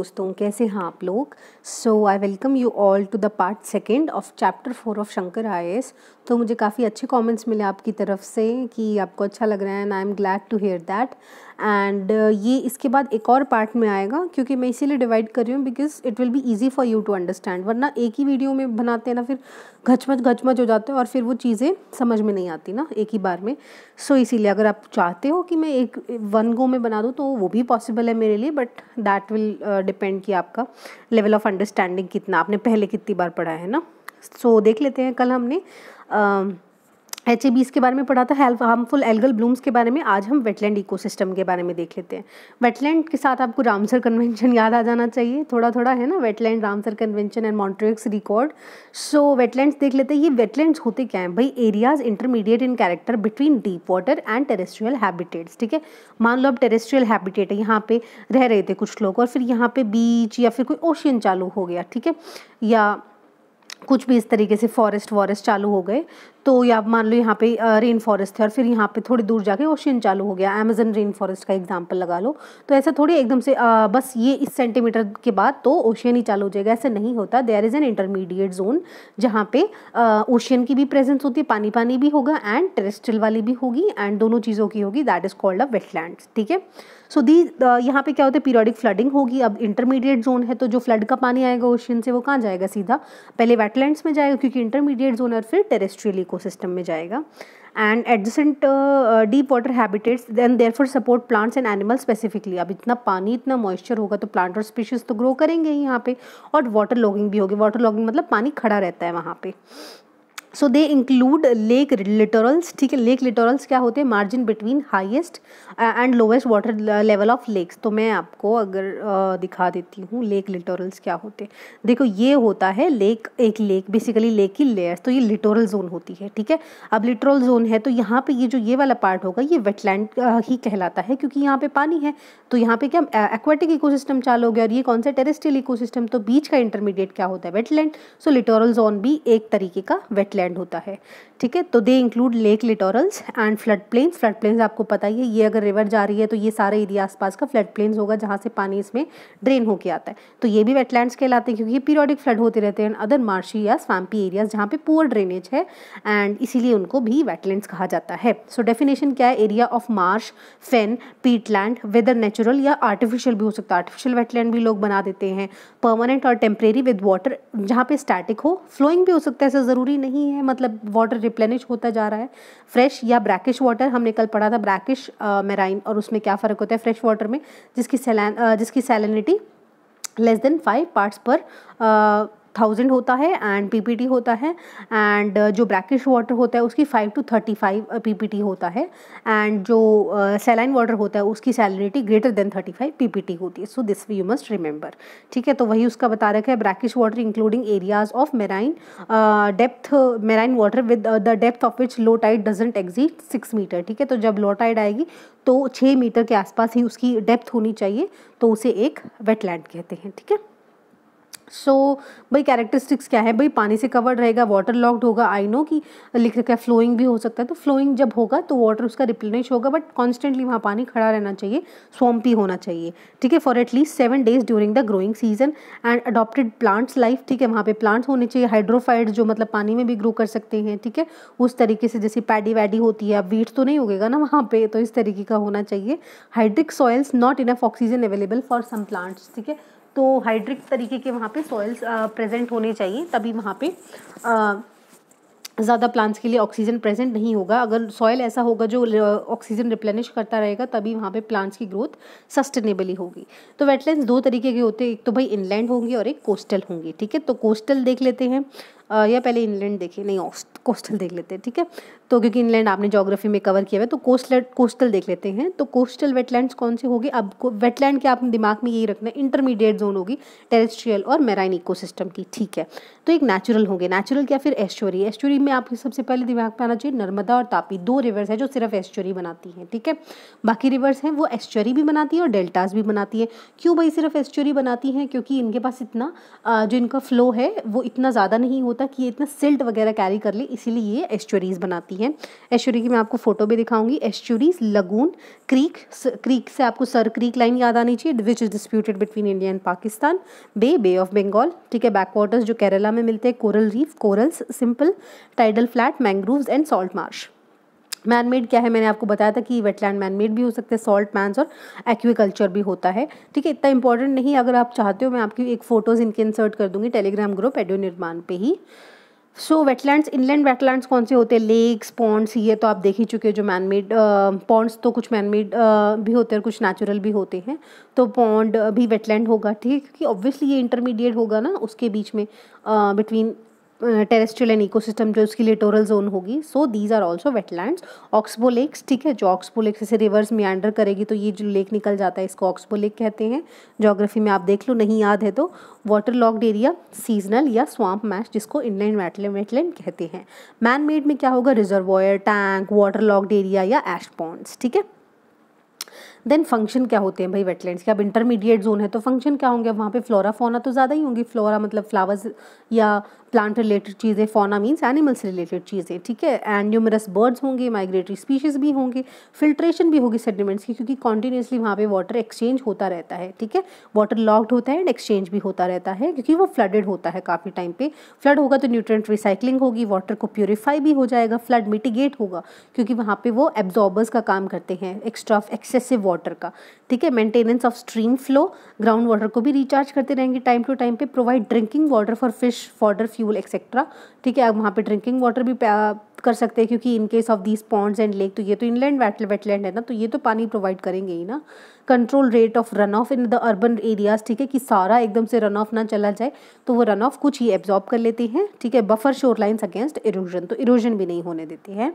दोस्तों कैसे हैं आप लोग so I welcome you all to the part second of chapter four of Shankar I तो मुझे काफ़ी अच्छे कमेंट्स मिले आपकी तरफ से कि आपको अच्छा लग रहा है and I am glad to hear that and uh, ये इसके बाद एक और पार्ट में आएगा क्योंकि मैं इसीलिए डिवाइड कर रही हूँ because it will be easy for you to understand वरना एक ही वीडियो में बनाते हैं ना फिर घचमच घचमच हो जाते हैं और फिर वो चीज़ें समझ में नहीं आती ना एक ही बार में सो so, इसीलिए अगर आप चाहते हो कि मैं एक वन गो में बना दूँ तो वो भी पॉसिबल है मेरे लिए बट दैट विल डिपेंड कि आपका लेवल ऑफ अंडरस्टैंडिंग कितना आपने पहले कितनी बार पढ़ा है ना सो so, देख लेते हैं कल हमने uh, एच के बारे में पढ़ा था हेल्प हार्मफुल एल्गल ब्लूम्स के बारे में आज हम वेटलैंड इकोसिस्टम के बारे में देख लेते हैं वेटलैंड के साथ आपको रामसर कन्वेंशन याद आ जाना चाहिए थोड़ा थोड़ा है ना wetland Ramsar convention and Montreux record so wetlands देख लेते हैं ये वेटलैंड्स होते क्या हैं भाई areas intermediate in character between deep water and terrestrial habitats ठीक है मान लो अब टेरेस्ट्रियल हैबिटेट है यहाँ पे रह रहे थे कुछ लोग और फिर यहाँ पे बीच या फिर कोई ओशियन चालू हो गया ठीक है या कुछ भी इस तरीके से फॉरेस्ट वॉरेस्ट चालू हो गए तो या मान लो यहाँ पे रेन फॉरेस्ट है और फिर यहाँ पे थोड़ी दूर जाके ओशियन चालू हो गया अमेजन रेन फॉरेस्ट का एग्जाम्पल लगा लो तो ऐसा थोड़ी एकदम से आ, बस ये इस सेंटीमीटर के बाद तो ओशियन ही चालू हो जाएगा ऐसे नहीं होता there is an intermediate zone जहाँ पे ओशियन की भी प्रेजेंस होती है पानी पानी भी होगा एंड टेरेस्ट्रियल वाली भी होगी एंड दोनों चीज़ों की होगी that is called a wetland ठीक है सो दी uh, यहाँ पे क्या होता है पीरियडिक फ्लडिंग होगी अब इंटरमीडिएट जोन है तो जो फ्लड का पानी आएगा ओशन से वो कहाँ जाएगा सीधा पहले वेटलैंड्स में जाएगा क्योंकि इंटरमीडिएट जोन और फिर टेरेस्ट्रियल इकोसिस्टम में जाएगा and adjacent deep water habitats then therefore support plants and animal specifically अब इतना पानी इतना मॉइस्चर होगा तो प्लांट और स्पीशीज़ तो ग्रो करेंगे ही यहाँ पे और वाटर लॉगिंग भी होगी वाटर लॉगिंग मतलब पानी खड़ा रहता है वहाँ पे सो दे इंक्लूड लेक लिटोरल्स ठीक है लेक लिटोरल्स क्या होते हैं margin between highest and lowest water level of lakes तो मैं आपको अगर uh, दिखा देती हूँ लेक लिटोरल्स क्या होते हैं देखो ये होता है लेक एक लेक बेसिकली लेक की लेयर्स तो ये लिटोरल जोन होती है ठीक है अब लिटोरल जोन है तो यहाँ पे ये जो ये वाला पार्ट होगा ये वेटलैंड uh, ही कहलाता है क्योंकि यहाँ पे पानी है तो यहाँ पे क्या एक्वाटिक uh, इकोसिस्टम चालू हो गया और ये कौन सा इको इकोसिस्टम तो बीच का इंटरमीडिएट क्या होता है वेटलैंड सो लिटोरल जोन भी एक तरीके का वेटलैंड लैंड होता है ठीक है तो they include lake littorals and flood plains flood plains आपको पता ही है ये अगर रिवर जा रही है तो ये सारे एरिया आसपास का फ्लड प्लेन्स होगा जहाँ से पानी इसमें ड्रेन होकर आता है तो ये भी वेटलैंड्स कहलाते हैं क्योंकि ये पीरियडिक फ्लड होते रहते हैं अदर मार्शी या स्वैम्पी एरियाज जहाँ पे पुअर ड्रेनेज है एंड इसीलिए उनको भी वेटलैंड्स कहा जाता है सो so, डेफिनेशन क्या है area of marsh fen peatland whether natural या आर्टिफिशियल भी हो सकता है आर्टिफिशियल वेटलैंड भी लोग बना देते हैं परमानेंट और टेम्परेरी विद वाटर जहाँ पे स्टैटिक हो फ्लोइंग भी हो सकता है ऐसा ज़रूरी नहीं नहीं है मतलब वाटर रिप्लेनिश होता जा रहा है फ्रेश या ब्रैकिश वाटर हमने कल पढ़ा था ब्रैकिश मेराइन और उसमें क्या फ़र्क होता है फ्रेश वाटर में जिसकी सेलैन जिसकी salinity less than five parts per thousand होता है एंड पीपीटी होता है एंड uh, जो ब्रैकिश वाटर होता है उसकी five to thirty five PPT होता है एंड जो सेलाइन uh, वाटर होता है उसकी salinity greater than thirty five PPT होती है so this you must remember ठीक है तो वही उसका बता रखा है brackish water including areas of marine depth marine water with the depth of which low tide doesn't exceed six metre ठीक है तो जब लो टाइड आएगी तो छः मीटर के आसपास ही उसकी डेप्थ होनी चाहिए तो उसे एक वेटलैंड कहते हैं ठीक है सो so, भाई कैरेक्टरिस्टिक्स क्या है भाई पानी से कवर्ड रहेगा वाटर लॉक्ड होगा आई नो कि लिख रखा है फ्लोइंग भी हो सकता है तो फ्लोइंग जब होगा तो वाटर उसका रिप्लेनिश होगा बट कॉन्स्टेंटली वहाँ पानी खड़ा रहना चाहिए स्वम्पी होना चाहिए ठीक है for at least seven days during the growing season and adopted plants life ठीक है वहाँ पे प्लांट्स होने चाहिए हाइड्रोफाइड जो मतलब पानी में भी ग्रो कर सकते हैं ठीक है उस तरीके से जैसे पैडी वैडी होती है अब वीट तो नहीं उगेगा ना वहाँ पे तो इस तरीके का होना चाहिए hydric soils not enough oxygen available for some plants ठीक है तो हाइड्रिक तरीके के वहाँ पे सॉइल्स प्रेजेंट होने चाहिए तभी वहाँ पे ज़्यादा प्लांट्स के लिए ऑक्सीजन प्रेजेंट नहीं होगा अगर सॉयल ऐसा होगा जो ऑक्सीजन रिप्लेनिश करता रहेगा तभी वहाँ पे प्लांट्स की ग्रोथ सस्टेनेबली होगी तो वेटलैंड्स दो तरीके के होते हैं एक तो भाई इनलैंड होंगे और एक कोस्टल होंगे ठीक है तो कोस्टल देख लेते हैं या पहले इनलैंड देखें नहीं कोस्टल देख लेते हैं ठीक है तो क्योंकि इनलैंड आपने जोग्राफी में कवर किया हुआ है तो कोस्टल कोस्टल देख लेते हैं तो कोस्टल वेटलैंड्स कौन से होगी आपको वेटलैंड के आप दिमाग में यही रखना है इंटरमीडिएट जोन होगी टेरेस्ट्रियल और मेराइन इकोसिस्टम की ठीक है तो एक नेचुरल होंगे नेचुरल क्या फिर एस्टोरी एस्टोरी में आपके सबसे पहले दिमाग में आना चाहिए नर्मदा और तापी दो रिवर्स है जो सिर्फ एस्टोरी बनाती हैं ठीक है बाकी रिवर्स हैं वो एस्टोरी भी बनाती है और डेल्टाज भी बनाती है क्यों भाई सिर्फ एस्टोरी बनाती हैं क्योंकि इनके पास इतना जो इनका फ्लो है वो इतना ज़्यादा नहीं होता कि ये इतना सिल्ट वगैरह कैरी कर ले इसीलिए ये एस्टोरीज बनाती हैं है एश्चुरी की मैं आपको फोटो भी दिखाऊंगी एश्चुरीज लगून क्रीक क्रीक से आपको सर क्रीक लाइन याद आनी चाहिए which is disputed between India and Pakistan bay bay of Bengal ठीक है बैक वाटर्स जो केरला में मिलते हैं coral reef corals simple tidal flat mangrove and salt marsh manmade क्या है मैंने आपको बताया था कि वेटलैंड मैनमेड भी हो सकते हैं सॉल्ट मैंस और एक्वीकल्चर भी होता है ठीक है इतना इंपॉर्टेंट नहीं अगर आप चाहते हो मैं आपकी एक फ़ोटोज़ इनके इंसर्ट कर दूंगी टेलीग्राम ग्रुप एडियो निर्माण पे ही सो वेटलैंड्स इनलैंड वेटलैंड्स कौन से होते हैं लेक्स पॉन्ड्स ये तो आप देख ही चुके हैं जो मैन मेड पॉन्ड्स तो कुछ मैन मेड uh, भी होते हैं कुछ नेचुरल भी होते हैं तो पॉन्ड uh, भी वेटलैंड होगा ठीक है क्योंकि ऑब्वियसली ये इंटरमीडिएट होगा ना उसके बीच में between uh, terrestrial and ecosystem जो उसकी लिटोरल जोन होगी so these are also wetlands oxbow lakes ठीक है जो ऑक्सबो लेक्स जैसे रिवर्स मियांडर करेगी तो ये जो लेक निकल जाता है इसको ऑक्सबो लेक कहते हैं जोग्राफी में आप देख लो नहीं याद है तो वाटर लॉक्ड एरिया सीजनल या स्वाम्प मैश जिसको इनलैंड वेटलैंड वेटलैंड कहते हैं मैन मेड में क्या होगा reservoir tank waterlogged area या एश पॉन्ड्स ठीक है देन फंक्शन क्या होते हैं भाई वेटलैंड्स के अब इंटरमीडिएट जोन है तो फंक्शन क्या होंगे वहाँ पे फ्लोरा फोना तो ज़्यादा ही होंगी फ्लोरा मतलब फ्लावर्स या प्लांट रिलेटेड चीज़ें फोना मीन्स एनिमल्स रिलेटेड चीज़ें ठीक है एंड न्यूमरस बर्ड्स होंगे माइग्रेटरी स्पीशीज़ भी होंगे फिल्ट्रेशन भी होगी सेडिमेंट्स की क्योंकि कॉन्टीन्यूसली वहाँ पे वाटर एक्सचेंज होता रहता है ठीक है वाटर लॉक्ड होता है एंड एक्सचेंज भी होता रहता है क्योंकि वो फ्लडेड होता है काफ़ी टाइम पे फ्लड होगा तो न्यूट्रेंट रिसाइकलिंग होगी वाटर को प्योरीफाई भी हो जाएगा फ्लड मिटिगेट होगा क्योंकि वहाँ पर वो एब्जॉर्बर्स का काम करते हैं एक्स्ट्रा एक्सेसिव वाटर का ठीक है maintenance of stream flow groundwater को भी रिचार्ज करते रहेंगे टाइम टू टाइम पे provide drinking water for fish fodder fuel etcetera ठीक है अब वहाँ पे ड्रिंकिंग वाटर भी कर सकते हैं क्योंकि in case of these ponds and lake तो ये तो इनलैंड वेटलैंड है ना तो ये तो पानी प्रोवाइड करेंगे ही ना control rate of runoff in the urban areas ठीक है कि सारा एकदम से रन ऑफ ना चला जाए तो वो रन ऑफ कुछ ही एब्जॉर्ब कर लेते हैं ठीक है buffer shorelines against erosion तो इरोजन भी नहीं होने देते हैं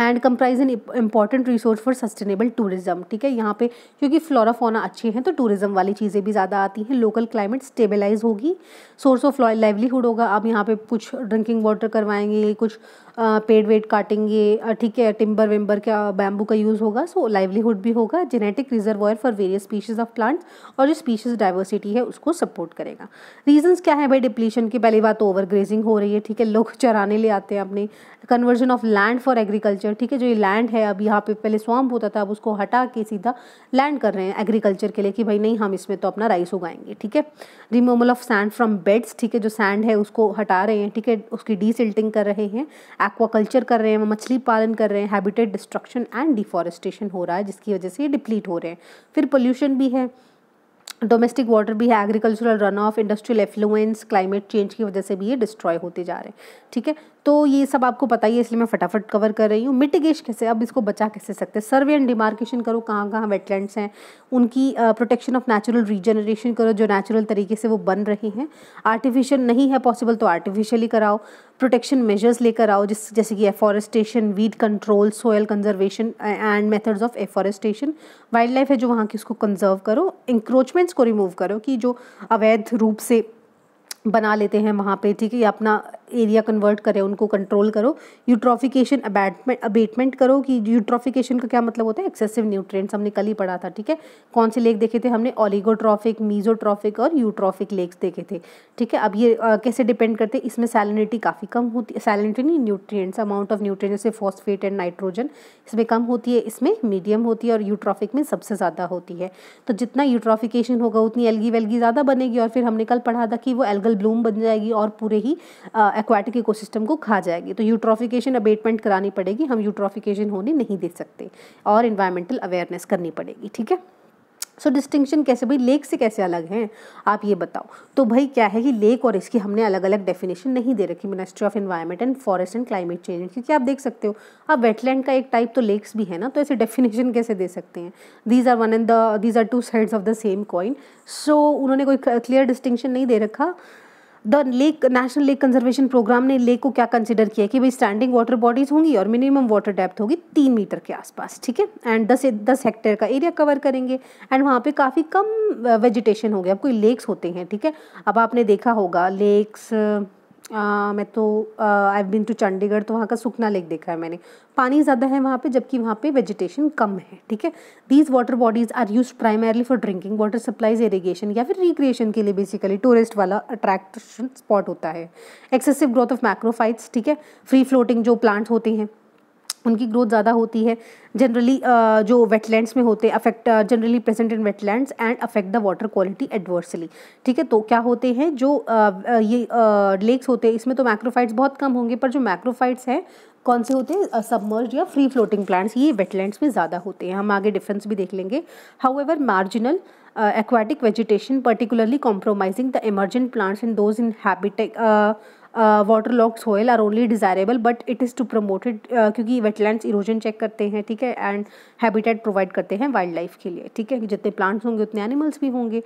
and comprise an important resource for sustainable tourism ठीक है यहाँ पे क्योंकि फ्लोरा फोना अच्छे हैं तो टूरिज्म वाली चीज़ें भी ज़्यादा आती हैं लोकल क्लाइमेट स्टेबलाइज होगी सोर्स ऑफ लाइवलीहुड होगा आप यहाँ पे कुछ ड्रिंकिंग वाटर करवाएंगे कुछ पेड़ वेड़ काटेंगे ठीक है टिम्बर विम्बर का बैम्बू का यूज़ होगा सो लाइवलीहुड भी होगा genetic reserve for various species of plants और जो स्पीशीज़ डाइवर्सिटी है उसको सपोर्ट करेगा रीजन क्या है भाई डिप्लीशन की पहली बात तो ओवर ग्रेजिंग हो रही है ठीक है लोग चराने ले आते हैं अपने conversion of land for agriculture agriculture ठीक है जो ये लैंड है अब यहाँ पे पहले स्वाम्प होता था अब उसको हटा के सीधा लैंड कर रहे हैं एग्रीकल्चर के लिए कि भाई नहीं हम इसमें तो अपना राइस उगाएंगे ठीक है removal of sand from beds ठीक है जो सैंड है उसको हटा रहे हैं ठीक है उसकी डीसिल्टिंग कर रहे हैं एक्वाकल्चर कर रहे हैं मछली पालन कर रहे हैं हैबिटेट डिस्ट्रक्शन एंड डिफॉरेस्टेशन हो रहा है जिसकी वजह से ये डिप्लीट हो रहे हैं फिर पोल्यूशन भी है डोमेस्टिक वाटर भी है agricultural run off industrial effluents climate change की वजह से भी ये डिस्ट्रॉय होते जा रहे हैं ठीक है तो ये सब आपको पता ही है इसलिए मैं फटाफट कवर कर रही हूँ मिटिगेश कैसे अब इसको बचा कैसे सकते हैं सर्वे एंड डिमार्केशन करो कहाँ कहाँ वेटलैंड्स हैं उनकी प्रोटेक्शन ऑफ नेचुरल रीजनरेशन करो जो नेचुरल तरीके से वो बन रहे हैं आर्टिफिशियल नहीं है पॉसिबल तो आर्टिफिशियली कराओ प्रोटेक्शन मेजर्स लेकर आओ जिस जैसे कि afforestation weed control soil conservation and methods of afforestation wildlife है जो वहाँ की उसको कंजर्व करो इंक्रोचमेंट्स को रिमूव करो कि जो अवैध रूप से बना लेते हैं वहाँ पे ठीक है या अपना एरिया कन्वर्ट करें उनको कंट्रोल करो यूट्रॉफिकेशन अबैटमेंट अबेटमेंट करो कि यूट्रॉफिकेशन का क्या मतलब होता है एक्सेसिव न्यूट्रिएंट्स हमने कल ही पढ़ा था ठीक है कौन से लेक देखे थे हमने ओलिगोट्रॉफिक मीजोट्रॉफिक और यूट्रॉफिक लेक्स देखे थे ठीक है अब ये आ, कैसे डिपेंड करते हैं इसमें सैलिनिटी काफ़ी कम होती है सैलिनिटी नहीं न्यूट्रियट्स अमाउंट ऑफ न्यूट्रिय जैसे फॉस्फेट एंड नाइट्रोजन इसमें कम होती है इसमें मीडियम होती है और यूट्रॉफिक में सबसे ज़्यादा होती है तो जितना यूट्रॉफिकेशन होगा उतनी एल्गी वेलगी ज़्यादा बनेगी और फिर हमने कल पढ़ा था कि वो एल्गल ब्लूम बन जाएगी और पूरे ही आ, एक्वाटिक इकोसिस्टम को खा जाएगी तो यूट्रॉफिकेशन अबेटमेंट करानी पड़ेगी हम यूट्रॉफिकेशन होने नहीं दे सकते और इन्वायरमेंटल अवेयरनेस करनी पड़ेगी ठीक है सो so, डिस्टिंक्शन कैसे भाई लेक से कैसे अलग हैं आप ये बताओ तो भाई क्या है कि लेक और इसकी हमने अलग अलग डेफिनेशन नहीं दे रखी ministry of environment and forest and climate change क्योंकि आप देख सकते हो आप वेटलैंड का एक टाइप तो लेक्स भी है ना तो ऐसे डेफिनेशन कैसे दे सकते हैं these are one and the these are two sides of the same coin so उन्होंने कोई क्लियर डिस्टिंक्शन नहीं दे रखा the lake national lake conservation program ने लेक को क्या कंसिडर किया कि भाई स्टैंडिंग वाटर बॉडीज होंगी और मिनिमम वाटर डेप्थ होगी तीन मीटर के आसपास ठीक है एंड दस दस हेक्टेयर का एरिया कवर करेंगे एंड वहाँ पे काफ़ी कम वेजिटेशन होगी अब कोई लेक्स होते हैं ठीक है अब आपने देखा होगा लेक्स मैं तो आई बीन टू चंडीगढ़ तो वहाँ का सुखना लेक देखा है मैंने पानी ज़्यादा है वहाँ पे जबकि वहाँ पे वेजिटेशन कम है ठीक है these water bodies are use primarily for drinking water supplies irrigation या फिर रिक्रिएशन के लिए बेसिकली टूरिस्ट वाला अट्रैक्शन स्पॉट होता है एक्सेसिव ग्रोथ ऑफ मैक्रोफाइट्स ठीक है फ्री फ्लोटिंग जो प्लांट होते हैं उनकी ग्रोथ ज़्यादा होती है जनरली जो वेटलैंड्स में होते हैं affect generally present in wetlands and affect the water quality adversely ठीक है तो क्या होते हैं जो ये लेक्स होते हैं इसमें तो मैक्रोफाइट्स बहुत कम होंगे पर जो मैक्रोफाइट्स हैं कौन से होते हैं सबमर्ज या फ्री फ्लोटिंग प्लांट्स ये वेटलैंड्स में ज़्यादा होते हैं हम आगे डिफरेंस भी देख लेंगे however marginal aquatic vegetation particularly compromising the emergent plants in those in habitat water lock soil are only desirable but it is to promoted क्योंकि वेटलैंड्स इरोजन चेक करते हैं ठीक है एंड हैबिटेट प्रोवाइड करते हैं wild life के लिए ठीक है जितने प्लांट्स होंगे उतने एनिमल्स भी होंगे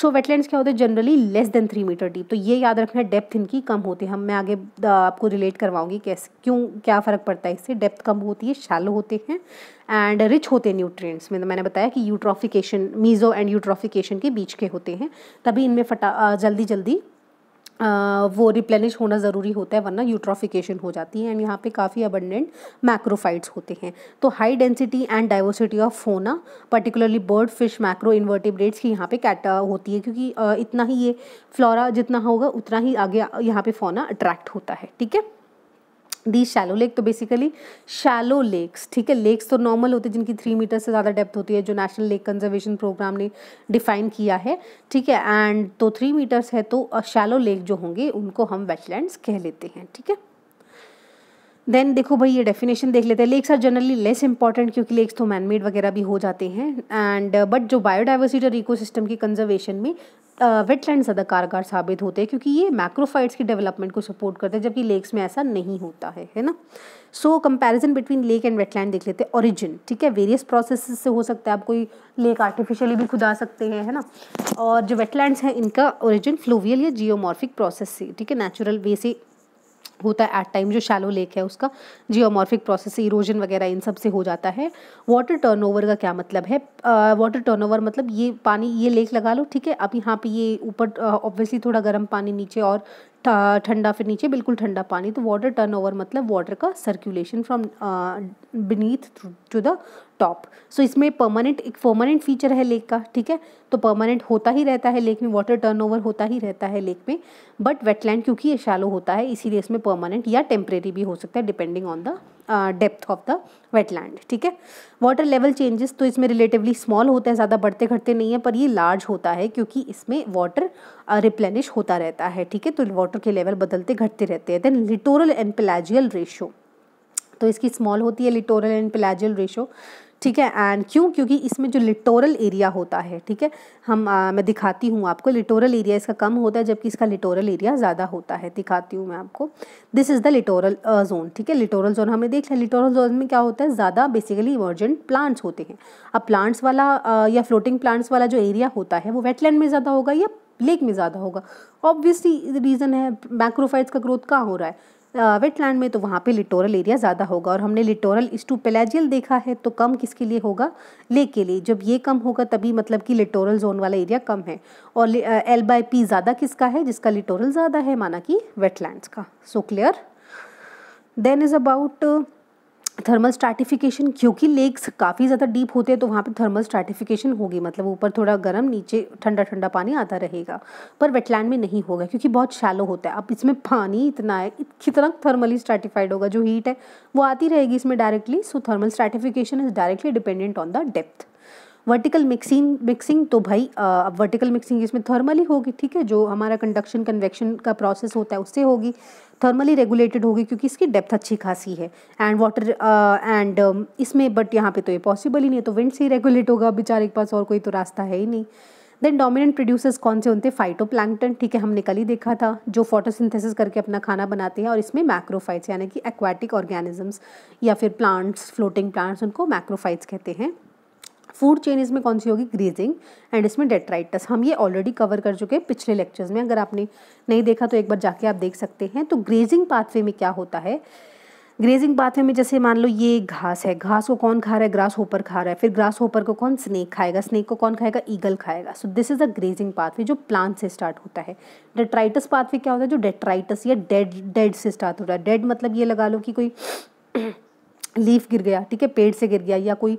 सो so, वेटलैंड्स क्या होते हैं generally less than three meter deep तो ये याद रखना है डेप्थ इनकी कम होती है हम मैं आगे uh, आपको रिलेट करवाऊंगी कैसे क्यों क्या फ़र्क पड़ता है इससे डेप्थ कम होती है शैलो होते हैं एंड रिच होते हैं न्यूट्रिएंट्स में तो मैंने बताया कि यूट्रॉफिकेशन मीज़ो एंड यूट्रॉफिकेशन के बीच के होते हैं तभी इनमें फटा uh, जल्दी जल्दी वो रिप्लेनिश होना ज़रूरी होता है वरना यूट्रोफिकेशन हो जाती है एंड यहाँ पे काफ़ी अबंडेंट मैक्रोफाइट्स होते हैं तो high density and diversity of fauna particularly bird fish macro invertebrates की यहाँ पे कैटा होती है क्योंकि इतना ही ये फ्लोरा जितना होगा उतना ही आगे यहाँ पे फोना अट्रैक्ट होता है ठीक है दी शैलो लेक तो बेसिकली शैलो लेक्स ठीक है लेक्स तो नॉर्मल होते हैं जिनकी थ्री मीटर से ज़्यादा डेप्थ होती है जो नेशनल लेक कंजर्वेशन प्रोग्राम ने डिफाइन किया है ठीक है एंड तो थ्री मीटर्स है तो शैलो लेक जो होंगे उनको हम वेटलैंड्स कह लेते हैं ठीक है देन देखो भाई ये डेफिनेशन देख लेते हैं lakes are generally less important क्योंकि लेक्स तो मैनमेड वगैरह भी हो जाते हैं एंड बट जो बायोडाइवर्सिटी और इकोसिस्टम की कंजर्वेशन में वेटलैंड्स ज़्यादा कारगर साबित होते हैं क्योंकि ये मैक्रोफाइट्स की डेवलपमेंट को सपोर्ट करते हैं जबकि लेक्स में ऐसा नहीं होता है है ना so comparison between lake and wetland देख लेते हैं ओरिजिन ठीक है वेरियस प्रोसेस से हो सकता है आप कोई लेक आर्टिफिशियली भी खुदा सकते हैं है ना और जो वेटलैंड्स हैं इनका ओरिजिन फ्लोवियल या जियोमॉर्फिक प्रोसेस से ठीक है नेचुरल वे से होता है एट टाइम जो शैलो लेक है उसका जियोमॉर्फिक प्रोसेस इरोजन वगैरह इन सब से हो जाता है वाटर टर्नओवर का क्या मतलब है वाटर टर्नओवर मतलब ये पानी ये लेक लगा लो ठीक है अब यहाँ पे ये ऊपर ऑब्वियसली थोड़ा गर्म पानी नीचे और ठंडा फिर नीचे बिल्कुल ठंडा पानी तो वाटर टर्न ओवर मतलब वाटर का circulation from beneath to the top so इसमें परमानेंट एक परमानेंट फीचर है लेक का ठीक है तो परमानेंट होता ही रहता है लेक में वाटर टर्न ओवर होता ही रहता है लेक में बट वेटलैंड क्योंकि ये शालो होता है इसीलिए इसमें परमानेंट या टेम्परेरी भी हो सकता है depending on the depth of the wetland ठीक है वाटर लेवल चेंजेस तो इसमें रिलेटिवली स्मॉल होते हैं ज़्यादा बढ़ते घटते नहीं है पर ये लार्ज होता है क्योंकि इसमें वाटर रिप्लेनिश होता रहता है ठीक है तो वाटर के लेवल बदलते घटते रहते हैं then littoral and pelagial ratio तो इसकी स्मॉल होती है लिटोरल एंड प्लाजियल रेशियो ठीक है एंड क्यों क्योंकि इसमें जो लिटोरल एरिया होता है ठीक है हम आ, मैं दिखाती हूँ आपको लिटोरल एरिया इसका कम होता है जबकि इसका लिटोरल एरिया ज़्यादा होता है दिखाती हूँ मैं आपको this is the littoral zone ठीक है लिटोरल जोन हमने देख लिया लिटोरल जोन में क्या होता है ज़्यादा बेसिकली इमर्जेंट प्लांट्स होते हैं अब प्लांट्स वाला आ, या फ्लोटिंग प्लांट्स वाला जो एरिया होता है वो वेटलैंड में ज़्यादा होगा या लेक में ज़्यादा होगा ऑब्वियसली रीज़न है मैक्रोफाइट्स का ग्रोथ कहाँ हो रहा है वेटलैंड में तो वहाँ पे लिटोरल एरिया ज़्यादा होगा और हमने लिटोरल पेलेजियल देखा है तो कम किसके लिए होगा ले के लिए जब ये कम होगा तभी मतलब कि लिटोरल जोन वाला एरिया कम है और एल बाई पी ज़्यादा किसका है जिसका लिटोरल ज़्यादा है माना कि वेटलैंड का so clear then is about thermal stratification क्योंकि लेक्स काफ़ी ज़्यादा डीप होते हैं तो वहाँ पे थर्मल स्ट्रैटिफिकेशन होगी मतलब ऊपर थोड़ा गर्म नीचे ठंडा ठंडा पानी आता रहेगा पर वेटलैंड में नहीं होगा क्योंकि बहुत शैलो होता है अब इसमें पानी इतना है कितना थर्मली स्ट्रैटिफाइड होगा जो हीट है वो आती रहेगी इसमें directly so thermal stratification is directly dependent on the depth vertical mixing mixing तो भाई अब वर्टिकल मिक्सिंग इसमें थर्मली होगी ठीक है जो हमारा कंडक्शन कन्वेक्शन का प्रोसेस होता है उससे होगी थर्मली रेगुलेटेड होगी क्योंकि इसकी डेप्थ अच्छी खासी है एंड वाटर एंड इसमें बट यहाँ पे तो ये पॉसिबल ही नहीं है तो विंड से ही रेगुलेट होगा बेचारे के पास और कोई तो रास्ता है ही नहीं देन डोमिनेंट प्रोड्यूसर्स कौन से होते हैं फाइटो ठीक है हमने कल ही देखा था जो फोटोसिंथेसिस करके अपना खाना बनाते हैं और इसमें मैक्रोफाइट्स यानी कि एक्वाटिक ऑर्गेनिजम्स या फिर प्लांट्स फ्लोटिंग प्लांट्स उनको मैक्रोफाइट्स कहते हैं फूड चेन इसमें कौन सी होगी ग्रीजिंग एंड इसमें डेट्राइटस हम ये ऑलरेडी कवर कर चुके हैं पिछले लेक्चर्स में अगर आपने नहीं देखा तो एक बार जाके आप देख सकते हैं तो ग्रेजिंग पाथवे में क्या होता है ग्रेजिंग पाथवे में जैसे मान लो ये घास है घास को कौन खा रहा है ग्रास होपर खा रहा है फिर ग्रास होपर को कौन स्नेक खाएगा स्नेक को कौन खाएगा ईगल खाएगा so this is a grazing pathway जो प्लांट से स्टार्ट होता है डेट्राइटस पाथवे क्या होता है जो डेट्राइटस या डेड डेड से स्टार्ट होता है डेड मतलब ये लगा लो कि कोई लीफ गिर गया ठीक है पेड़ से गिर गया या कोई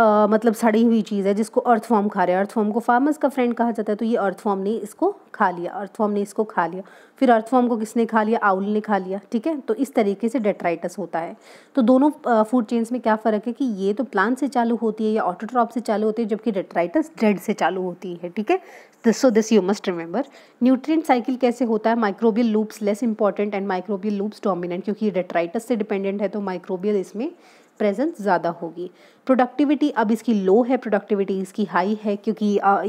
मतलब सड़ी हुई चीज़ है जिसको अर्थफॉर्म खा रहे हैं अर्थफॉर्म को फार्मर्स का फ्रेंड कहा जाता है तो ये अर्थफॉर्म ने इसको खा लिया अर्थफॉर्म ने इसको खा लिया फिर अर्थफॉर्म को किसने खा लिया आउल ने खा लिया ठीक है तो इस तरीके से डेट्राइटस होता है तो दोनों फूड चेन्स में क्या फ़र्क है कि ये तो प्लांट से चालू होती है या ऑटोट्रॉप से चालू होती है जबकि डेट्राइटस डेड से चालू होती है ठीक है so this you must remember nutrient cycle कैसे होता है microbial loops less important and microbial loops dominant क्योंकि ये डेट्राइटस से डिपेंडेंट है तो माइक्रोबियल इसमें प्रेजेंस ज़्यादा होगी प्रोडक्टिविटी अब इसकी लो है प्रोडक्टिविटी इसकी हाई है क्योंकि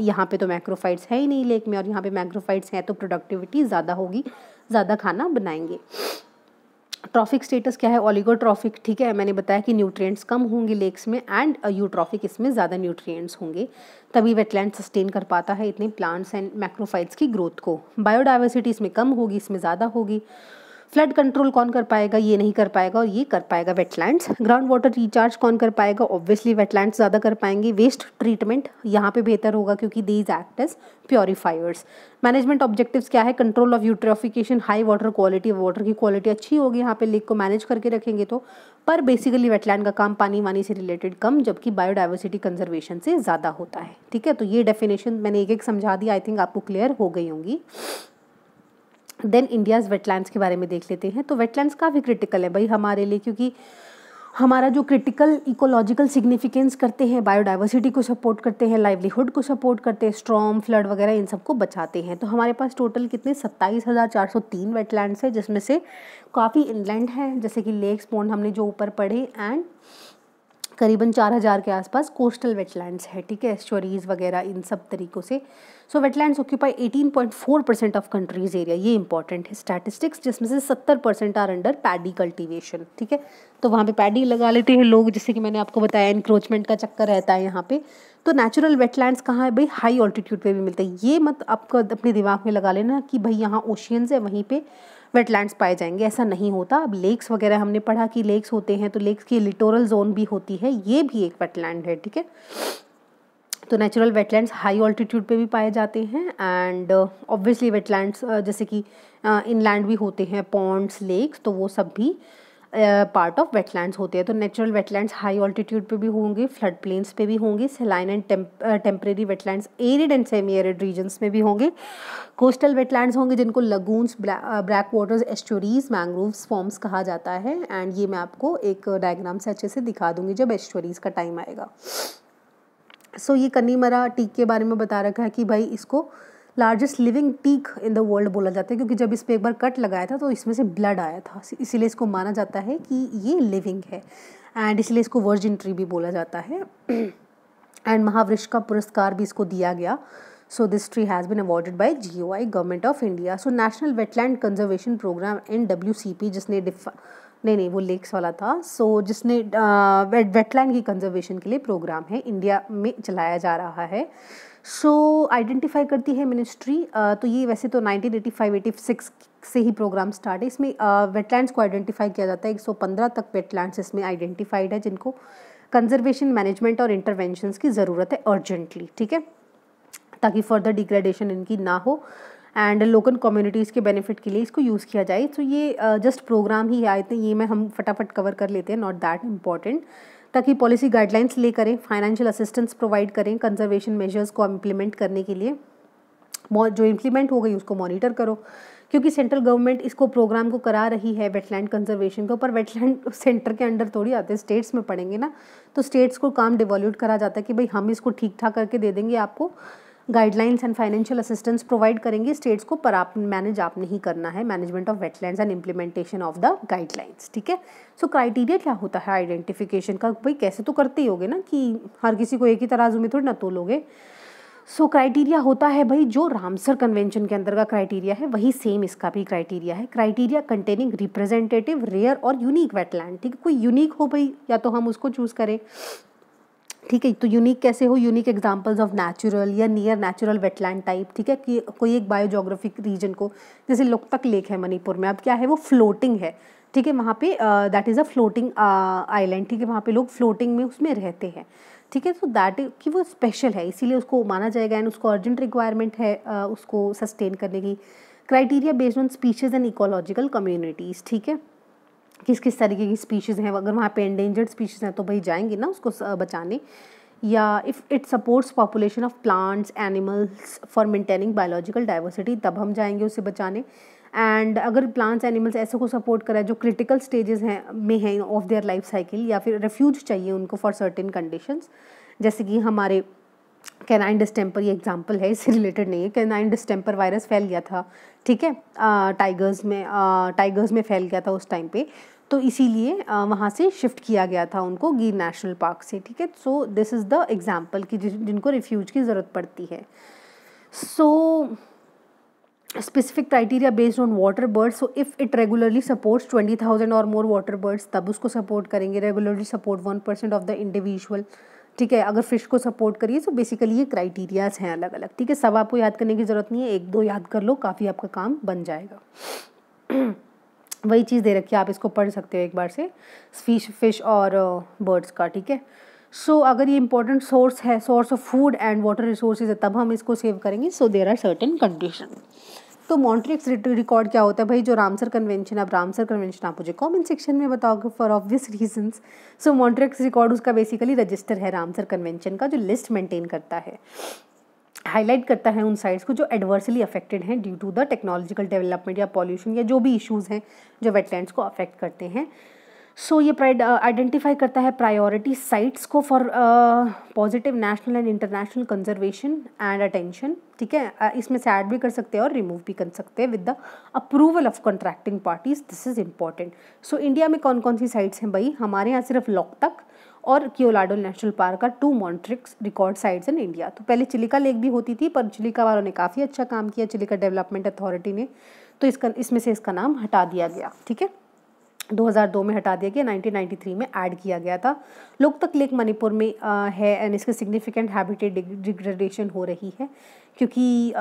यहाँ पे तो मैक्रोफाइट्स है ही नहीं लेक में और यहाँ पे मैक्रोफाइट्स हैं तो प्रोडक्टिविटी ज़्यादा होगी ज़्यादा खाना बनाएंगे ट्रॉफिक स्टेटस क्या है ट्रॉफिक ठीक है मैंने बताया कि न्यूट्रिएंट्स कम होंगे लेक्स में एंड यूट्रॉफिक इसमें ज़्यादा न्यूट्रिएंट्स होंगे तभी वेटलैंड सस्टेन कर पाता है इतने प्लांट्स एंड मैक्रोफाइट्स की ग्रोथ को बायोडाइवर्सिटी इसमें कम होगी इसमें ज़्यादा होगी फ्लड कंट्रोल कौन कर पाएगा ये नहीं कर पाएगा और ये कर पाएगा वेटलैंड्स ग्राउंड वाटर रिचार्ज कौन कर पाएगा ऑब्वियसली वेटलैंड्स ज़्यादा कर पाएंगे वेस्ट ट्रीटमेंट यहाँ पे बेहतर होगा क्योंकि these act as purifiers management objectives क्या है control of eutrophication high water quality water की क्वालिटी अच्छी होगी यहाँ पे लेक को मैनेज करके रखेंगे तो पर बेसिकली वेटलैंड का काम पानी वानी से रिलेटेड कम जबकि बायोडाइवर्सिटी कंजर्वेशन से ज़्यादा होता है ठीक है तो ये डेफिनेशन मैंने एक एक समझा दी आई थिंक आपको क्लियर हो गई होंगी देन इंडियाज़ वेटलैंड्स के बारे में देख लेते हैं तो वेटलैंड्स काफ़ी क्रिटिकल है भाई हमारे लिए क्योंकि हमारा जो क्रिटिकल इकोलॉजिकल सिग्निफिकेंस करते हैं बायोडाइवर्सिटी को सपोर्ट करते हैं लाइवलीहुड को सपोर्ट करते हैं स्ट्रॉम फ्लड वगैरह इन सबको बचाते हैं तो हमारे पास टोटल कितने सत्ताईस हज़ार चार सौ तीन वेटलैंड्स है जिसमें से काफ़ी इनलैंड हैं जैसे कि लेक्स पोन हमने जो ऊपर पढ़े एंड करीबन चार हज़ार के आसपास कोस्टल वेटलैंड्स है ठीक है एस्चुरीज वगैरह इन सब तरीक़ों से so wetlands occupy eighteen point four percent of countries area ये इंपॉर्टेंट है स्टैटिस्टिक्स जिसमें से सत्तर percent are under paddy cultivation ठीक है तो वहाँ पे पैडी लगा लेते हैं लोग जैसे कि मैंने आपको बताया इंक्रोचमेंट का चक्कर रहता है यहाँ पे तो नेचुरल वेटलैंड्स कहाँ है भाई हाई ऑल्टीट्यूड पे भी मिलते हैं ये मत आपको अपने दिमाग में लगा लेना कि भाई यहाँ ओशियंस है वहीं पर वेटलैंड्स पाए जाएंगे ऐसा नहीं होता अब लेक्स वगैरह हमने पढ़ा कि लेक्स होते हैं तो लेक्स की लिटोरल जोन भी होती है ये भी एक वेटलैंड है ठीक है तो नेचुरल वेटलैंड्स हाई ऑल्टीट्यूड पे भी पाए जाते हैं एंड ऑब्वियसली वेटलैंड्स जैसे कि इनलैंड uh, भी होते हैं पॉन्ड्स लेक्स तो वो सब भी पार्ट ऑफ वेटलैंड्स होते हैं तो नेचुरल वेटलैंड्स हाई ऑल्टीट्यूड पे भी होंगी फ्लड प्लेन्स पे भी होंगी saline and temporary wetlands arid and semi arid regions में भी होंगे कोस्टल वेटलैंड्स होंगे जिनको lagoons black waters estuaries mangroves forms कहा जाता है एंड ये मैं आपको एक डायग्राम से अच्छे से दिखा दूंगी जब एस्टोरीज का टाइम आएगा सो so, ये कन्नीमरा टीक के बारे में बता रखा है कि भाई इसको largest living teak in the world बोला जाता है क्योंकि जब इस पर एक बार कट लगाया था तो इसमें से ब्लड आया था इसीलिए इसको माना जाता है कि ये लिविंग है एंड इसलिए इसको वर्जिन ट्री भी बोला जाता है एंड महावृक्ष का पुरस्कार भी इसको दिया गया so this tree has been awarded by G O I government of India so national wetland conservation program N W C P जिसने डिफा नहीं नहीं वो लेक्स वाला था सो so, जिसने वेटलैंड uh, की कंजर्वेशन के लिए प्रोग्राम है इंडिया में चलाया जा रहा है सो आइडेंटिफाई करती है मिनिस्ट्री तो ये वैसे तो 1985-86 से ही प्रोग्राम स्टार्ट है इसमें वेटलैंड्स को आइडेंटिफाई किया जाता है 115 तक वेटलैंड्स इसमें आइडेंटिफाइड है जिनको कंजर्वेशन मैनेजमेंट और इंटरवेंशंस की ज़रूरत है अर्जेंटली ठीक है ताकि फर्दर डिग्रेडेशन इनकी ना हो एंड लोकल कम्युनिटीज़ के बेनिफिट के लिए इसको यूज़ किया जाए तो ये जस्ट uh, प्रोग्राम ही आए थे ये मैं हम फटाफट कवर कर लेते हैं नॉट दैट इम्पॉर्टेंट ताकि पॉलिसी गाइडलाइंस ले करें फाइनेंशियल असिस्टेंस प्रोवाइड करें कंजर्वेशन मेजर्स को इम्प्लीमेंट करने के लिए जो इम्प्लीमेंट हो गई उसको मॉनिटर करो क्योंकि सेंट्रल गवर्नमेंट इसको प्रोग्राम को करा रही है वेटलैंड कंजर्वेशन के ऊपर वेटलैंड सेंटर के अंडर थोड़ी आते हैं स्टेट्स में पड़ेंगे ना तो स्टेट्स को काम डिवोल्यूट करा जाता है कि भाई हम इसको ठीक ठाक करके दे देंगे आपको guidelines and financial assistance provide करेंगे स्टेट्स को पर आप मैनेज आप नहीं करना है management of wetlands and implementation of the guidelines ठीक है सो क्राइटेरिया क्या होता है आइडेंटिफिकेशन का भाई कैसे तो करते ही होगे ना कि हर किसी को एक ही तराजू में थोड़ी ना तोलोगे सो so, क्राइटेरिया होता है भाई जो रामसर कन्वेंशन के अंदर का क्राइटेरिया है वही सेम इसका भी क्राइटेरिया है क्राइटेरिया कंटेनिंग रिप्रेजेंटेटिव रेयर और यूनिक वेटलैंड ठीक है कोई यूनिक हो भाई या तो हम उसको चूज़ करें ठीक है तो यूनिक कैसे हो यूनिक एग्जांपल्स ऑफ नेचुरल या नियर नेचुरल वेटलैंड टाइप ठीक है कि कोई एक बायोजोग्राफिक रीजन को जैसे लोकतक लेक है मणिपुर में अब क्या है वो फ्लोटिंग है ठीक है वहाँ पे that is a floating island ठीक है वहाँ पे लोग फ्लोटिंग में उसमें रहते हैं ठीक है सो तो दैट कि वो स्पेशल है इसीलिए उसको माना जाएगा एंड उसको अर्जेंट रिक्वायरमेंट है uh, उसको सस्टेन करने की criteria based on species and ecological communities ठीक है किस किस तरीके की स्पीशीज़ हैं अगर वहाँ पे एंडेंजर्ड स्पीशीज़ हैं तो भाई जाएंगे ना उसको बचाने या if it supports population of plants animals for maintaining biological diversity तब हम जाएंगे उसे बचाने एंड अगर प्लांट्स एनिमल्स ऐसे को सपोर्ट करा जो क्रिटिकल स्टेजेस हैं में हैं ऑफ देयर लाइफ साइकिल या फिर रेफ्यूज चाहिए उनको फॉर सर्टेन कंडीशंस जैसे कि हमारे कैनाइन डिस्टेम्पर ये एग्जाम्पल है इससे रिलेटेड नहीं है कैनाइन डिस्टेम्पर वायरस फैल गया था ठीक है टाइगर्स में टाइगर्स में फैल गया था उस टाइम पे तो इसीलिए वहाँ से शिफ्ट किया गया था उनको गिर नेशनल पार्क से ठीक है so this is the example कि जिनको रिफ्यूज की ज़रूरत पड़ती है so specific criteria based on water birds so if it regularly supports twenty thousand और मोर वाटर बर्ड्स तब उसको सपोर्ट करेंगे regularly support one percent of the individual ठीक है अगर फिश को सपोर्ट करिए तो बेसिकली ये क्राइटेरियाज हैं अलग अलग ठीक है सब आपको याद करने की ज़रूरत नहीं है एक दो याद कर लो काफ़ी आपका काम बन जाएगा वही चीज़ दे रखी है आप इसको पढ़ सकते हो एक बार से फिश फिश और बर्ड्स uh, का ठीक है सो so, अगर ये इंपॉर्टेंट सोर्स है source of food and water resources है तब हम इसको सेव करेंगे so there are certain condition तो मॉन्ट्रिक्स रिकॉर्ड क्या होता है भाई जो रामसर कन्वेंशन अब रामसर कन्वेंशन आप मुझे कमेंट सेक्शन में बताओगे for obvious reasons so Montreux record उसका बेसिकली रजिस्टर है रामसर कन्वेंशन का जो लिस्ट मेंटेन करता है हाईलाइट करता है उन साइट्स को जो एडवर्सली अफेक्टेड हैं due to the technological development या पॉल्यूशन या जो भी इशूज हैं जो वेटलैंड को अफेक्ट करते हैं सो so, ये प्राइड आइडेंटिफाई uh, करता है प्रायोरिटी साइट्स को for positive national and international conservation and attention ठीक है uh, इसमें से ऐड भी कर सकते हैं और रिमूव भी कर सकते हैं with the approval of contracting parties this is important so India में कौन कौन सी साइट्स हैं भाई हमारे यहाँ सिर्फ तक और क्योलाडो नेशनल पार्क का two Montreux record sites in India तो पहले चिलिका लेक भी होती थी पर चिलिका वालों ने काफ़ी अच्छा काम किया चिलिका डेवलपमेंट अथॉरिटी ने तो इसका इसमें से इसका नाम हटा दिया गया ठीक है 2002 में हटा दिया गया 1993 में ऐड किया गया था तक लेक मणिपुर में आ, है एंड इसके सिग्निफिकेंट हैबिटेट डिग्रेडेशन हो रही है क्योंकि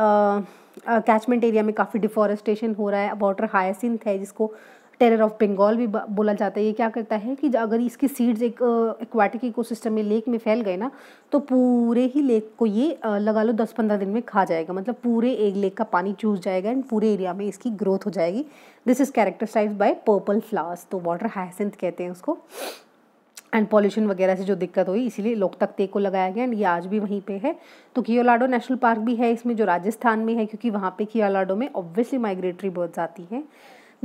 कैचमेंट एरिया में काफ़ी डिफॉरेस्टेशन हो रहा है वाटर हाइसिंथ है जिसको टेरर ऑफ बंगाल भी बोला जाता है ये क्या करता है कि अगर इसके सीड्स एक एक्वाटिक इकोसिस्टम में लेक में फैल गए ना तो पूरे ही लेक को ये लगा लो दस पंद्रह दिन में खा जाएगा मतलब पूरे एक लेक का पानी चूस जाएगा एंड पूरे एरिया में इसकी ग्रोथ हो जाएगी this is characterize by purple flowers तो वाटर हाइसेंथ कहते हैं उसको एंड पॉल्यूशन वगैरह से जो दिक्कत हुई इसीलिए लोकतक को लगाया गया एंड ये आज भी वहीं पे है तो कियोलाडो नेशनल पार्क भी है इसमें जो राजस्थान में है क्योंकि वहाँ पे कियोलाडो में ऑब्वियसली माइग्रेटरी बर्ड्स आती हैं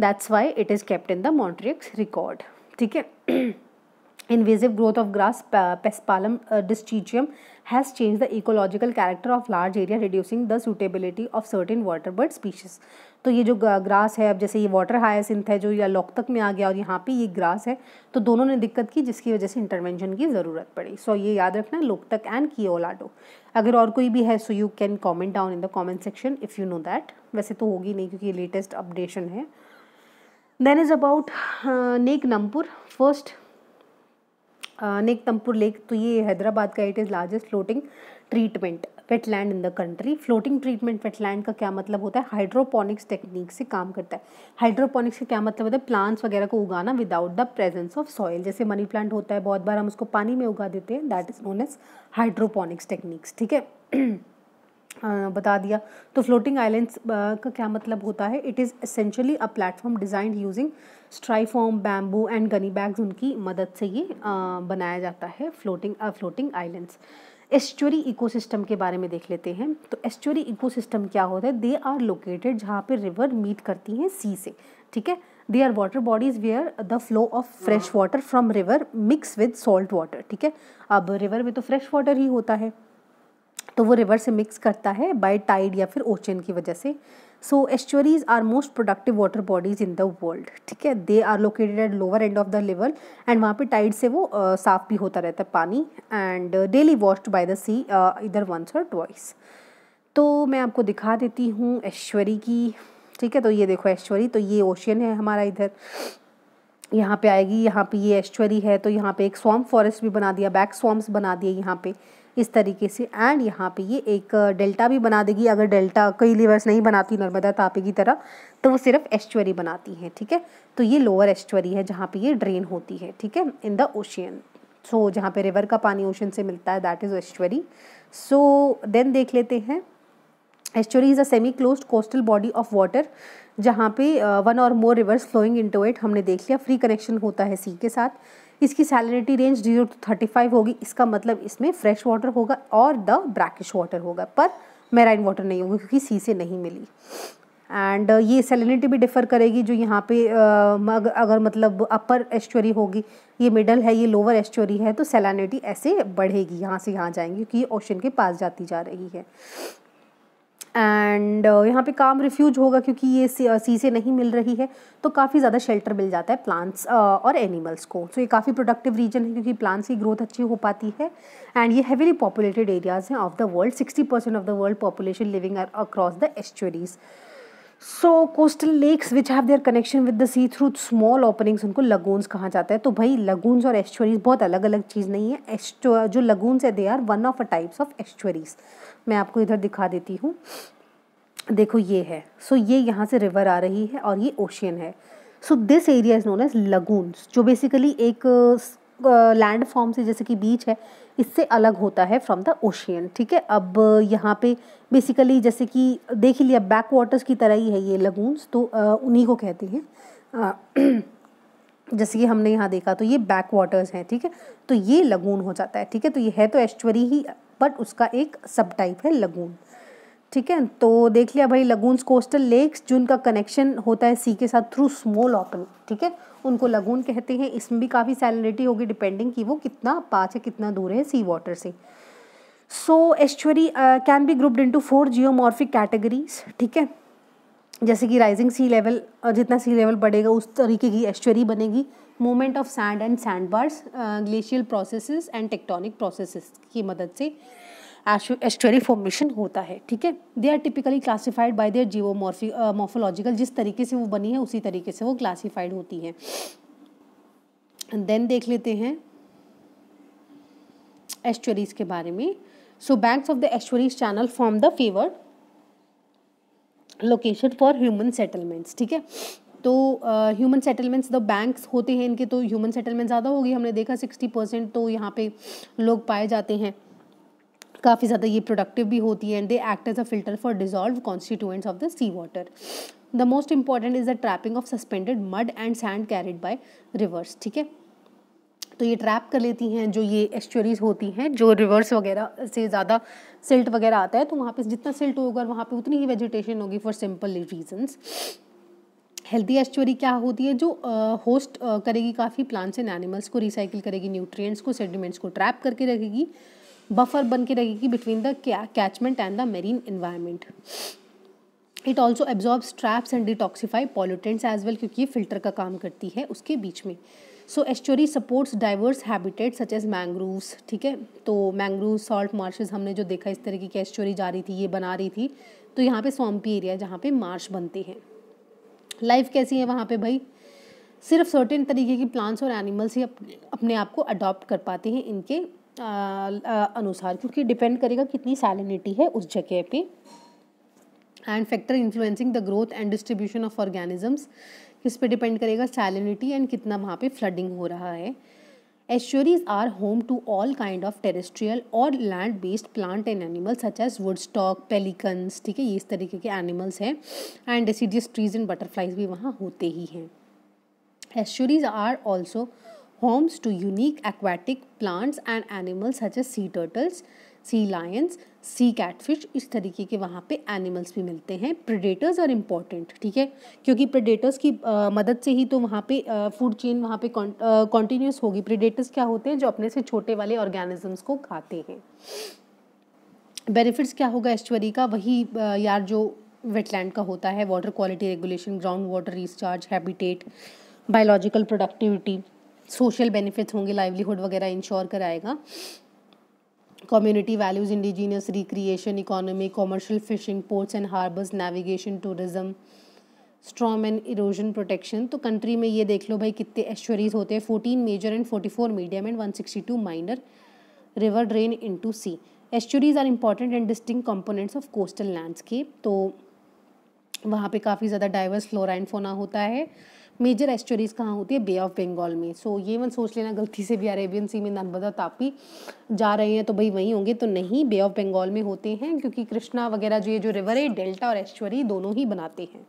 that's why it is kept in the Montreux record ठीक है invasive growth of grass paspalum uh, has change the ecological character of large area reducing the the of certain water bird species तो ये जो grass है अब जैसे ये water synth है जो या लोकतक में आ गया और यहाँ पे ये ग्रास है तो दोनों ने दिक्कत की जिसकी वजह से इंटरवेंशन की ज़रूरत पड़ी सो so, ये याद रखना है लोकतक एंड कीओलाडो अगर और कोई भी है so you can comment down in the comment section if you know that वैसे तो होगी नहीं क्योंकि ये लेटेस्ट अपडेशन है then is about Neknampur first Neknampur lake तो ये हैदराबाद का it is largest floating treatment wetland in the country floating treatment wetland का क्या मतलब होता है हाइड्रोपोनिक्स टेक्निक से काम करता है हाइड्रोपोनिक्स का क्या मतलब होता है प्लांट्स वगैरह को उगाना without the presence of soil जैसे मनी प्लांट होता है बहुत बार हम उसको पानी में उगा देते हैं that is known as hydroponics techniques ठीक है बता दिया तो फ्लोटिंग आइलैंड्स का क्या मतलब होता है it is essentially a platform designed using styrofoam bamboo and gunny bags उनकी मदद से ये बनाया जाता है floating floating islands estuary ecosystem के बारे में देख लेते हैं तो एस्चुरी इकोसिस्टम क्या होता है दे आर लोकेटेड जहाँ पे रिवर मीट करती हैं सी से ठीक है they are water bodies where the flow of fresh water from river mix with salt water ठीक है अब रिवर में तो फ्रेश वाटर ही होता है तो वो रिवर से मिक्स करता है बाय टाइड या फिर ओशन की वजह से so estuaries are most productive water bodies in the world ठीक है they are located at lower end of the level and वहाँ पे टाइड से वो uh, साफ भी होता रहता है पानी and daily washed by the sea इधर वंस और ट्वाइस तो मैं आपको दिखा देती हूँ ऐश्वरी की ठीक है तो ये देखो ऐश्वरी तो ये ओशियन है हमारा इधर यहाँ पे आएगी यहाँ पे ये एस्चुरी है तो यहाँ पे एक स्वाम्प फॉरेस्ट भी बना दिया बैक स्वाम्प्स बना दिए यहाँ पे इस तरीके से एंड यहाँ पे ये एक डेल्टा भी बना देगी अगर डेल्टा कई रिवर्स नहीं बनाती नर्मदा तापी की तरह तो वो सिर्फ एस्चुअरी बनाती हैं ठीक है तो ये लोअर एस्चुअरी है जहाँ पे ये ड्रेन होती है ठीक है इन द ओशियन सो जहाँ पे रिवर का पानी ओशन से मिलता है that is estuary so then देख लेते हैं estuary is a semi closed coastal body of water जहाँ पे वन और more rivers flowing into it हमने देख लिया फ्री कनेक्शन होता है सी के साथ इसकी salinity range zero to thirty five होगी इसका मतलब इसमें फ्रेश वाटर होगा और द ब्रैकिश वाटर होगा पर मेराइन वाटर नहीं होगी क्योंकि सी से नहीं मिली एंड uh, ये सेलिनिटी भी डिफ़र करेगी जो यहाँ पे uh, अगर मतलब अपर एस्चुरी होगी ये मिडल है ये लोअर एस्चुरी है तो सेलानिटी ऐसे बढ़ेगी यहाँ से यहाँ जाएंगी क्योंकि ये ओशन के पास जाती जा रही है एंड uh, यहाँ पे काम रिफ्यूज होगा क्योंकि ये सी से नहीं मिल रही है तो काफ़ी ज़्यादा शेल्टर मिल जाता है प्लांट्स uh, और एनिमल्स को सो so, ये काफ़ी प्रोडक्टिव रीजन है क्योंकि प्लांट्स की ग्रोथ अच्छी हो पाती है एंड ये हैवीली पॉपुलेटेड एरियाज़ हैं of the world sixty percent of the world population living across the estuaries so coastal lakes which have their connection with the sea through small openings उनको lagoons कहा जाता है तो भाई लगूनस और estuaries बहुत अलग अलग चीज़ नहीं है एस्टो जो लगूनस है they are one of a types of estuaries मैं आपको इधर दिखा देती हूँ देखो ये है सो so, ये यहाँ से रिवर आ रही है और ये ओशियन है so this area is known as lagoons जो बेसिकली एक लैंड फॉर्म से जैसे कि बीच है इससे अलग होता है फ्रॉम द ओशियन ठीक है अब यहाँ पे बेसिकली जैसे कि देख ही लिया बैक वाटर्स की तरह ही है ये लगून्स तो उन्हीं को कहते हैं जैसे कि हमने यहाँ देखा तो ये बैक वाटर्स हैं ठीक है तो ये लगून हो जाता है ठीक है तो ये है तो एस्टवरी ही बट उसका एक सब टाइप है लगून ठीक है तो देख लिया भाई लगून्स कोस्टल लेक्स जिनका कनेक्शन होता है सी के साथ थ्रू स्मॉल ओपन ठीक है उनको लगून कहते हैं इसमें भी काफ़ी सैलिनिटी होगी डिपेंडिंग कि वो कितना पाँच है कितना दूर है सी वाटर से so estuary can be grouped into four geomorphic categories ठीक है जैसे कि राइजिंग सी लेवल जितना सी लेवल बढ़ेगा उस तरीके की एश्चुरी बनेगी movement of sand and sand bars glacial processes and tectonic processes की मदद से एस्टुअरी फॉर्मेशन होता है ठीक है they are typically classified by their geomorphy morphological जिस तरीके से वो बनी है उसी तरीके से वो क्लासिफाइड होती है देन देख लेते हैं एस्टुअरीज के बारे में so banks of the estuaries channel form the favoured location for human settlements ठीक है तो ह्यूमन सेटलमेंट्स द बैंक्स होते हैं इनके तो ह्यूमन सेटलमेंट ज़्यादा होगी हमने देखा सिक्सटी परसेंट तो यहाँ पे लोग पाए जाते हैं काफ़ी ज़्यादा ये प्रोडक्टिव भी होती है and they act as a filter for dissolve constituents of the sea water the most important is the trapping of suspended mud and sand carried by rivers ठीक है तो ये ट्रैप कर लेती हैं जो ये एस्चुरीज होती हैं जो रिवर्स वगैरह से ज़्यादा सिल्ट वगैरह आता है तो वहाँ पे जितना सिल्ट होगा वहाँ पे उतनी ही वेजिटेशन होगी for simple reasons healthy estuary क्या होती है जो होस्ट uh, uh, करेगी काफ़ी प्लांट्स एंड एनिमल्स को रिसाइकिल करेगी न्यूट्रिएंट्स को सेडिमेंट्स को ट्रैप करके रखेगी बफर बन के रहेगी between the catchment and the marine environment it also absorb straps and detoxify pollutants as well क्योंकि ये फिल्टर का काम करती है उसके बीच में so estuary supports diverse habitat such as mangroves ठीक है तो मैंग्रूव सॉल्ट मार्शेज हमने जो देखा इस तरीके की एस्चोरी जा रही थी ये बना रही थी तो यहाँ पे सॉम्पी एरिया जहाँ पे मार्श बनते हैं लाइफ कैसी है वहाँ पे भाई सिर्फ सर्टेन तरीके की प्लांट्स और एनिमल्स ही अपने आप को अडॉप्ट कर पाते हैं इनके अनुसार क्योंकि डिपेंड करेगा कितनी सैलिनिटी है उस जगह पे and factor influencing the growth and distribution of organisms किस पे डिपेंड करेगा सैलिनिटी एंड कितना वहाँ पे फ्लडिंग हो रहा है estuaries are home to all kind of terrestrial और land based plant and animals such as wood stock pelicans ठीक है ये इस तरीके के एनिमल्स हैं and deciduous trees and butterflies भी वहाँ होते ही हैं estuaries are also homes to unique aquatic plants and animals such as sea turtles, sea lions, sea catfish इस तरीके के वहाँ पे animals भी मिलते हैं predators are important ठीक है क्योंकि predators की आ, मदद से ही तो वहाँ पे आ, food chain वहाँ पे continuous होगी predators क्या होते हैं जो अपने से छोटे वाले organisms को खाते हैं बेनिफिट्स क्या होगा एस्टुअरी का वही आ, यार जो वेटलैंड का होता है water quality regulation ground water recharge habitat biological productivity social benefits होंगे लाइवलीहुड वगैरह इंश्योर कराएगा community values indigenous recreation economy commercial fishing ports and harbours navigation tourism storm and erosion protection तो कंट्री में ये देख लो भाई कितने एश्वरीज होते हैं fourteen major and forty four medium and one sixty two minor river drain into sea estuaries are important and distinct components of coastal landscape तो वहाँ पे काफ़ी ज़्यादा डाइवर्स फ्लोरा एंड फोना होता है मेजर एस्चुरीज कहाँ होती है बे ऑफ बंगाल में सो so, ये मन सोच लेना गलती से भी अरेबियन सी में नर्मदा तापी जा रहे हैं तो भाई वहीं होंगे तो नहीं बे ऑफ बंगाल में होते हैं क्योंकि कृष्णा वगैरह जो ये जो रिवर है डेल्टा और एस्चुरी दोनों ही बनाते हैं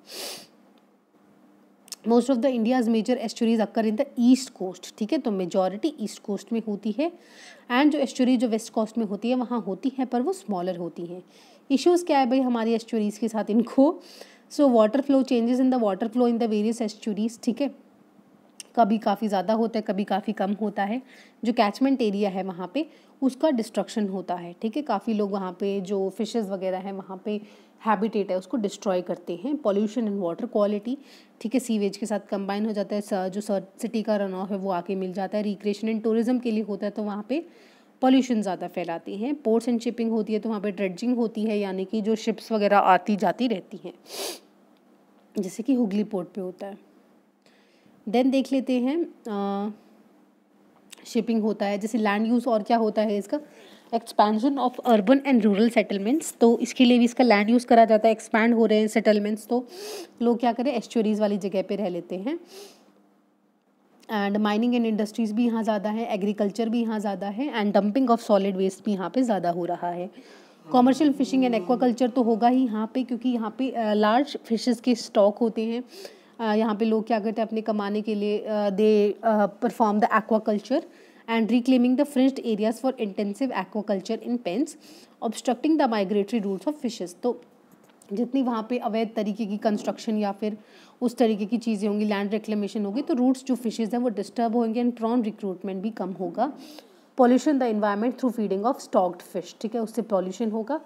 most of the India's major estuaries occur in the east coast ठीक है तो मेजॉरिटी ईस्ट कोस्ट में होती है एंड जो एस्चुरी जो वेस्ट कोस्ट में होती है वहाँ होती है पर वो स्मॉलर होती हैं इश्यूज़ क्या है भाई हमारी एस्चुरीज़ के साथ इनको so water flow changes in the water flow in the various estuaries ठीक है कभी काफ़ी ज़्यादा होता है कभी काफ़ी कम होता है जो कैचमेंट एरिया है वहाँ पे उसका डिस्ट्रक्शन होता है ठीक है काफ़ी लोग वहाँ पे जो फिशेस वगैरह हैं वहाँ पे हैबिटेट है उसको डिस्ट्रॉय करते हैं पॉल्यूशन एंड वाटर क्वालिटी ठीक है सीवेज के साथ कंबाइन हो जाता है जो सिटी का रन ऑफ है वो आके मिल जाता है रिक्रिएशन एंड टूरिज़म के लिए होता है तो वहाँ पर पॉल्यूशन ज़्यादा फैलाती है पोर्ट्स एंड शिपिंग होती है तो वहाँ पर ड्रेडजिंग होती है यानी कि जो शिप्स वगैरह आती जाती रहती हैं जैसे कि हुगली पोर्ट पे होता है देन देख लेते हैं शिपिंग होता है जैसे लैंड यूज़ और क्या होता है इसका expansion of urban and rural settlements तो इसके लिए भी इसका लैंड यूज़ करा जाता है एक्सपैंड हो रहे हैं सेटलमेंट्स तो लोग क्या करें एस्चुरीज़ वाली जगह पे रह लेते हैं एंड माइनिंग एंड इंडस्ट्रीज़ भी यहाँ ज़्यादा है एग्रीकल्चर भी यहाँ ज़्यादा है and dumping of solid waste भी यहाँ पे ज़्यादा हो रहा है कॉमर्शियल फिशिंग एंड एक्वाकल्चर तो होगा ही यहाँ पे क्योंकि यहाँ पे लार्ज फिशेस के स्टॉक होते हैं यहाँ पे लोग क्या करते हैं अपने कमाने के लिए they perform the aquaculture and reclaiming the fringed areas for intensive aquaculture in pens obstructing the migratory rules of fishes तो जितनी वहाँ पे अवैध तरीके की कंस्ट्रक्शन या फिर उस तरीके की चीज़ें होंगी लैंड रिक्लेमेशन होगी तो रूट्स जो फिशेज़ हैं वो डिस्टर्ब होंगे एंड प्रॉन रिक्रूटमेंट भी कम होगा pollution the environment through feeding of stocked fish ठीक है उससे पॉल्यूशन होगा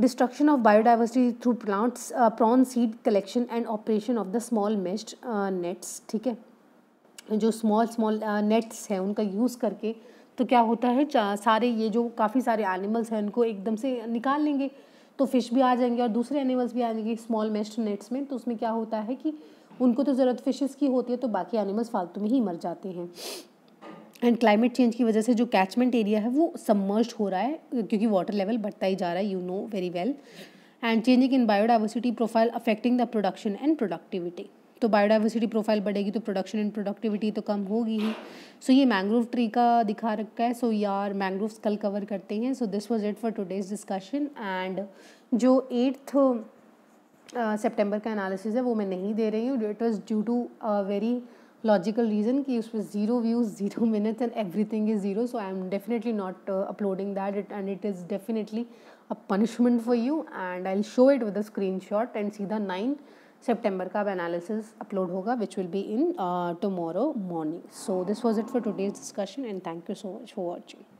destruction of biodiversity through plants prawn seed collection and operation of the small mesh nets ठीक है जो स्मॉल स्मॉल नेट्स हैं उनका यूज़ करके तो क्या होता है सारे ये जो काफ़ी सारे एनिमल्स हैं उनको एकदम से निकाल लेंगे तो फिश भी आ जाएंगे और दूसरे एनिमल्स भी आ जाएंगे स्मॉल मेस्ट नेट्स में तो उसमें क्या होता है कि उनको तो ज़रूरत फिशेस की होती है तो बाकी एनिमल्स फालतू में ही मर जाते हैं एंड क्लाइमेट चेंज की वजह से जो कैचमेंट एरिया है वो सबमर्ज हो रहा है क्योंकि वाटर लेवल बढ़ता ही जा रहा है you know very well and changing in biodiversity profile affecting the production and productivity तो बायोडाइवर्सिटी प्रोफाइल बढ़ेगी तो प्रोडक्शन एंड प्रोडक्टिविटी तो कम होगी ही सो so, ये मैंग्रोव ट्री का दिखा रखा है सो so, यार मैंग्रोव्स कल कवर करते हैं so this was it for today's discussion and जो एट्थ सेप्टेम्बर uh, का एनालिसिस है वो मैं नहीं दे रही हूँ it was due to a very logical reason कि उस पर zero views zero minutes and everything is zero so I am definitely not uploading that it and it is definitely a punishment for you and I show it with a screenshot and सीधा nine September का अब analysis upload होगा which will be in tomorrow morning so this was it for today's discussion and thank you so much for watching